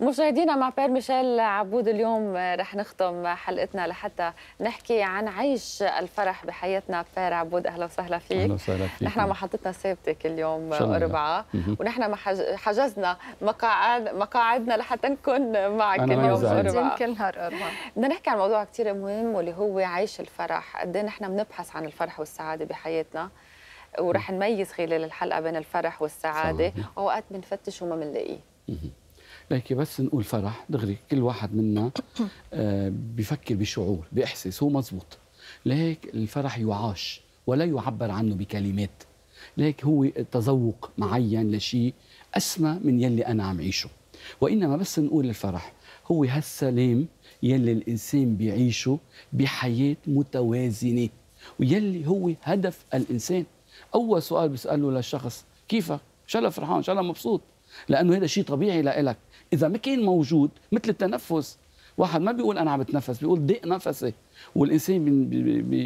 مشاهدينا مع بير ميشيل عبود اليوم آه، رح نختم حلقتنا لحتى نحكي عن عيش الفرح بحياتنا بير عبود اهلا وسهلا فيك اهلا وسهلا فيك نحن محطتنا ثابته كل يوم ونحن ونحن حجزنا مقاعد مقاعدنا لحتى نكون معك كل يوم اربعة كل نهار اربعة بدنا نحكي عن موضوع كثير مهم واللي هو عيش الفرح قد ايه نحن بنبحث عن الفرح والسعاده بحياتنا ورح نميز خلال الحلقه بين الفرح والسعاده واوقات بنفتش وما بنلاقيه لكن بس نقول فرح دغري كل واحد منا آه، بفكر بشعور باحساس هو مزبوط لهيك الفرح يعاش ولا يعبر عنه بكلمات لهيك هو تذوق معين لشيء اسمى من يلي انا عم عيشه وانما بس نقول الفرح هو هالسلام يلي الانسان بيعيشه بحياه متوازنه ويلي هو هدف الانسان اول سؤال بيساله للشخص كيفك ان شاء الله فرحان ان شاء الله مبسوط لانه هذا شيء طبيعي لإلك اذا ما كان موجود مثل التنفس واحد ما بيقول انا عم بتنفس بيقول ضيق نفسي والانسان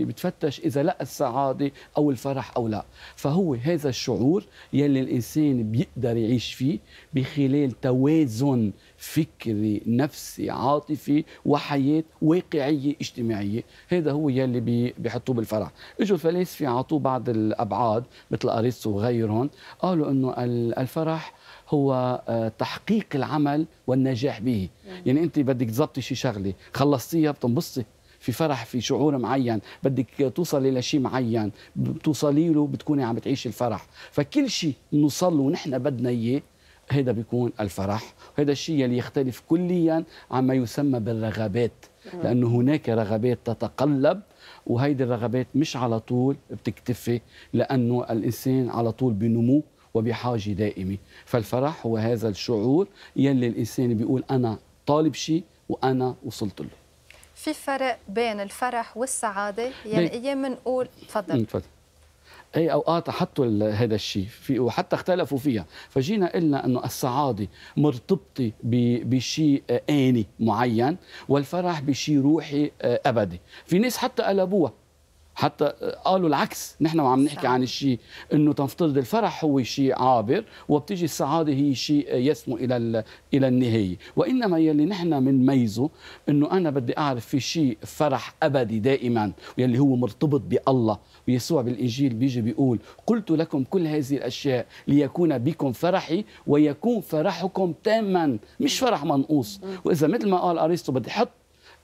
بتفتش اذا لقى السعاده او الفرح او لا فهو هذا الشعور يلي الانسان بيقدر يعيش فيه بخلال توازن فكري نفسي عاطفي وحياه واقعيه اجتماعيه هذا هو يلي بيحطوه بالفرح اجوا الفلاسفه عطوه بعض الابعاد مثل ارسطو وغيرهم قالوا انه الفرح هو آه، تحقيق العمل والنجاح به يعني انت بدك تظبطي شي شغله خلصتيها بتنبسطي في فرح في شعور معين بدك توصلي لشيء معين بتوصلي له بتكوني عم بتعيشي الفرح فكل شيء نوصل له ونحن بدنا اياه هذا بيكون الفرح وهذا الشيء اللي يختلف كليا عما يسمى بالرغبات لانه هناك رغبات تتقلب وهيدي الرغبات مش على طول بتكتفي لانه الانسان على طول بنمو وبحاجه دائمه فالفرح هو هذا الشعور يلي الانسان بيقول انا طالب شيء وانا وصلت له في فرق بين الفرح والسعاده يعني ايام بنقول تفضل تفضل اي اوقات حطوا هذا الشيء في وحتى اختلفوا فيها فجينا قلنا انه السعاده مرتبطه بشيء اني معين والفرح بشيء روحي آه، ابدي في ناس حتى قلبوها حتى قالوا العكس نحن وعم نحكي صح. عن الشيء انه تنفترض الفرح هو شيء عابر وبتيجي السعاده هي شيء يسمو الى الى النهايه وانما يلي نحن بنميزه انه انا بدي اعرف في شيء فرح ابدي دائما واللي هو مرتبط بالله ويسوع بالانجيل بيجي بيقول قلت لكم كل هذه الاشياء ليكون بكم فرحي ويكون فرحكم تاما مش فرح منقوص واذا مثل ما قال ارسطو بدي احط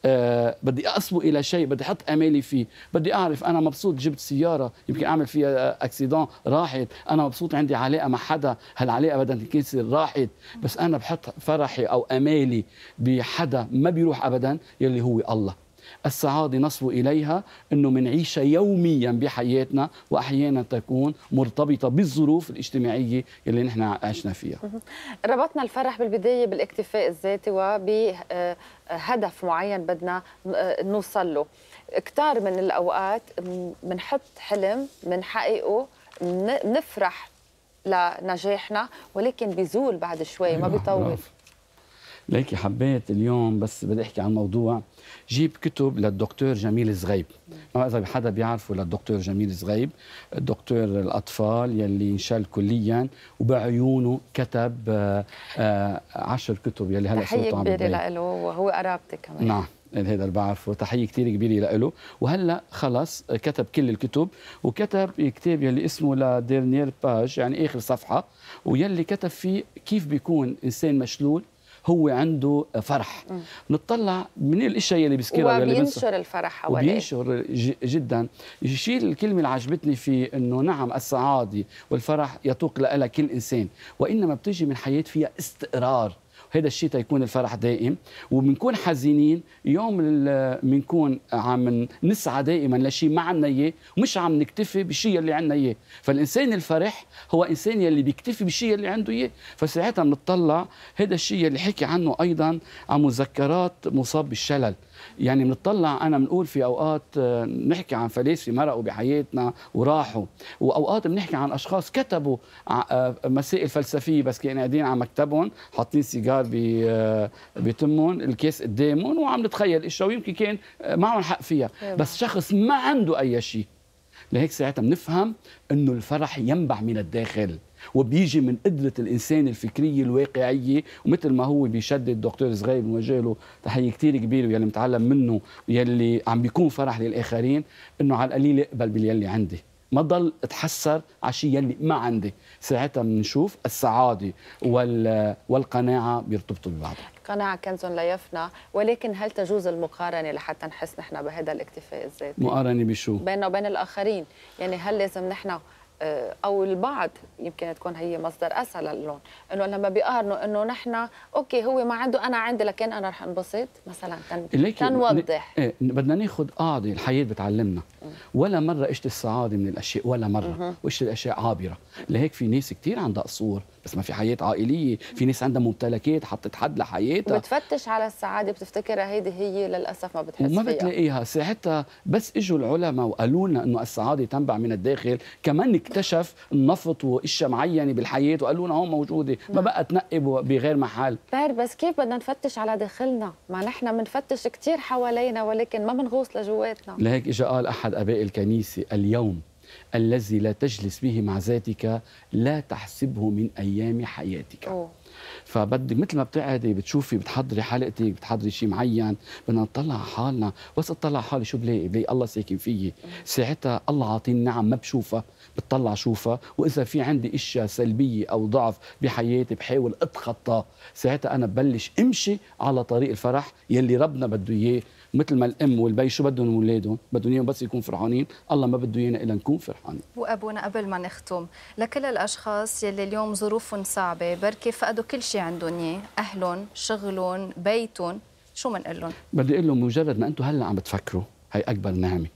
آه بدي اصبو الى شيء بدي احط امالي فيه بدي اعرف انا مبسوط جبت سياره يمكن اعمل فيها اكسيدون راحت انا مبسوط عندي علاقه مع حدا هالعلاقه بدها تنكسر راحت بس انا بحط فرحي او امالي بحدا ما بيروح ابدا يلي هو الله السعادة نصل إليها أنه منعيشها يوميا بحياتنا وأحيانا تكون مرتبطة بالظروف الاجتماعية اللي نحن عشنا فيها ربطنا الفرح بالبداية بالاكتفاء الذاتي وبهدف معين بدنا آه، نوصل له كتار من الأوقات بنحط حلم بنحققه بنفرح لنجاحنا ولكن بيزول بعد شوي ما إيه، بيطول ليكي حبيت اليوم بس بدي احكي عن موضوع جيب كتب للدكتور جميل زغيب ما اذا حدا بيعرفه للدكتور جميل زغيب دكتور الاطفال يلي انشال كليا وبعيونه كتب آه، آه، عشر كتب يلي هلا عم تحيه كبيره له وهو قرابتي كمان نعم هذا اللي بعرفه تحيه كثير كبيره له وهلا خلص كتب كل الكتب وكتب كتاب يلي اسمه لا ديرنيير باج يعني اخر صفحه ويلي كتب فيه كيف بيكون انسان مشلول هو عنده فرح نطلع من الاشياء اللي بيسكرها بينشر الفرح حواليه وبينشر جدا الشيء الكلمه اللي عجبتني في انه نعم السعاده والفرح يتوق لها كل انسان وانما بتجي من حياه فيها استقرار هيدا الشيء تيكون الفرح دائم وبنكون حزينين يوم بنكون عم نسعى دائما لشيء ما عندنا اياه ومش عم نكتفي بالشيء اللي عندنا اياه فالانسان الفرح هو انسان يلي بيكتفي بالشيء اللي عنده اياه فساعتها بنطلع هيدا الشيء اللي حكي عنه ايضا عن مذكرات مصاب بالشلل يعني بنطلع انا بنقول في اوقات آه، نحكي عن فلاسفه مرقوا بحياتنا وراحوا واوقات بنحكي عن اشخاص كتبوا آه، مسائل فلسفيه بس كانوا قاعدين على مكتبهم حاطين سيجار آه، بتمهم الكيس قدامهم وعم نتخيل اشياء ويمكن كان معهم حق فيها بس شخص ما عنده اي شيء لهيك ساعتها بنفهم انه الفرح ينبع من الداخل وبيجي من قدرة الإنسان الفكرية الواقعية ومثل ما هو بيشدد دكتور صغير بنوجه له تحية كثير كبيرة ويلي متعلم منه ويلي عم بيكون فرح للآخرين إنه على القليل اقبل باليلي عندي ما ضل اتحسر على شيء يلي ما عندي ساعتها بنشوف السعادة وال... والقناعة بيرتبطوا ببعض القناعة كنز لا يفنى ولكن هل تجوز المقارنة لحتى نحس نحن بهذا الاكتفاء الذاتي مقارنة بشو؟ بيننا وبين الآخرين يعني هل لازم نحن آه، او البعض يمكن تكون هي مصدر أسهل لهم انه لما بيقارنوا انه نحن اوكي هو ما عنده انا عندي لكن انا رح انبسط مثلا تن... تنوضح إيه بدنا ناخذ قاعده الحياه بتعلمنا ولا مره اشت السعاده من الاشياء ولا مره واشت الاشياء عابره لهيك في ناس كثير عندها قصور بس ما في حياه عائليه في ناس عندها ممتلكات حطت حد لحياتها بتفتش على السعاده بتفتكرها هيدي هي للاسف ما بتحس وما فيها. بتلاقيها ساعتها بس اجوا العلماء وقالوا لنا انه السعاده تنبع من الداخل كمان اكتشف النفط واشياء معينه بالحياه وقالوا لنا هون موجوده ما نعم. بقى تنقب بغير محل بير طيب، بس كيف بدنا نفتش على داخلنا ما نحن بنفتش كثير حوالينا ولكن ما بنغوص لجواتنا لهيك اجى قال احد أباء الكنيسة اليوم الذي لا تجلس به مع ذاتك لا تحسبه من أيام حياتك فبدي مثل ما بتقعدي بتشوفي بتحضري حلقتك بتحضري شيء معين بدنا نطلع حالنا بس اطلع حالي شو بلاقي بلاقي الله ساكن فيي ساعتها الله عاطيني نعم ما بشوفها بتطلع شوفها واذا في عندي اشياء سلبيه او ضعف بحياتي بحاول اتخطاه ساعتها انا ببلش امشي على طريق الفرح يلي ربنا بده اياه مثل ما الام والبي شو بدهم اولادهم بدهم اياهم بس يكونوا فرحانين الله ما بده ايانا الا نكون فرحانين وابونا قبل ما نختم لكل الاشخاص يلي اليوم ظروفهم صعبه بركي فقدوا كل شيء عندهم اياه اهلهم شغلهم بيتهم شو بنقول لهم بدي اقول لهم مجرد ما انتم هلا عم بتفكروا هي اكبر نعمه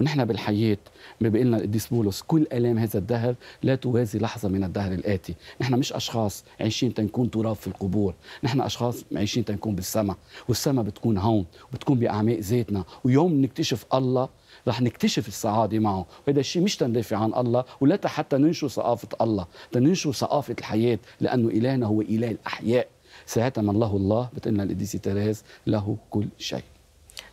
ونحن بالحياة ما بيقول لنا القديس بولس كل آلام هذا الدهر لا توازي لحظة من الدهر الآتي نحن مش أشخاص عايشين تنكون تراب في القبور نحن أشخاص عايشين تنكون بالسماء والسماء بتكون هون وبتكون بأعماق ذاتنا ويوم نكتشف الله رح نكتشف السعاده معه وهذا الشيء مش تندافع عن الله ولا حتى ننشو ثقافه الله تننشو ثقافه الحياه لانه الهنا هو اله الاحياء ساعتها من له الله بتقلنا القديسة تراز له كل شيء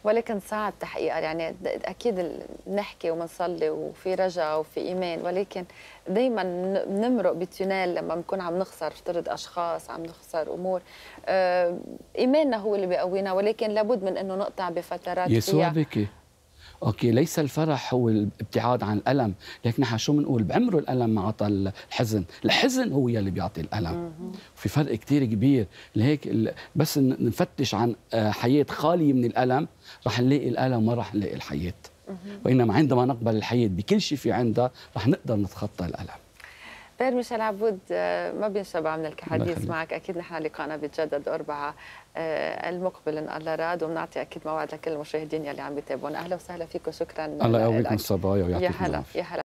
ولكن صعب تحقيقها يعني اكيد بنحكي وبنصلي وفي رجاء وفي ايمان ولكن دائما بنمرق بتونيل لما بنكون عم نخسر افترض اشخاص عم نخسر امور آه، ايماننا هو اللي بيقوينا ولكن لابد من انه نقطع بفترات يسوع بكي اوكي ليس الفرح هو الابتعاد عن الالم لكن نحن شو بنقول بعمره الالم ما عطى الحزن الحزن هو يلي بيعطي الالم في فرق كتير كبير لهيك بس نفتش عن آه، حياه خاليه من الالم رح نلاقي الالم وما رح نلاقي الحياه وانما عندما نقبل الحياه بكل شيء في عندها رح نقدر نتخطى الالم بير ميشيل عبود آه، ما بينشبع من الحديث معك اكيد نحن لقاءنا بيتجدد اربعه آه، المقبل ان الله راد وبنعطي اكيد موعد لكل المشاهدين يلي عم يتابعونا اهلا وسهلا فيكم شكرا الله يقويكم الصبايا ويعطيكم العافيه يا هلا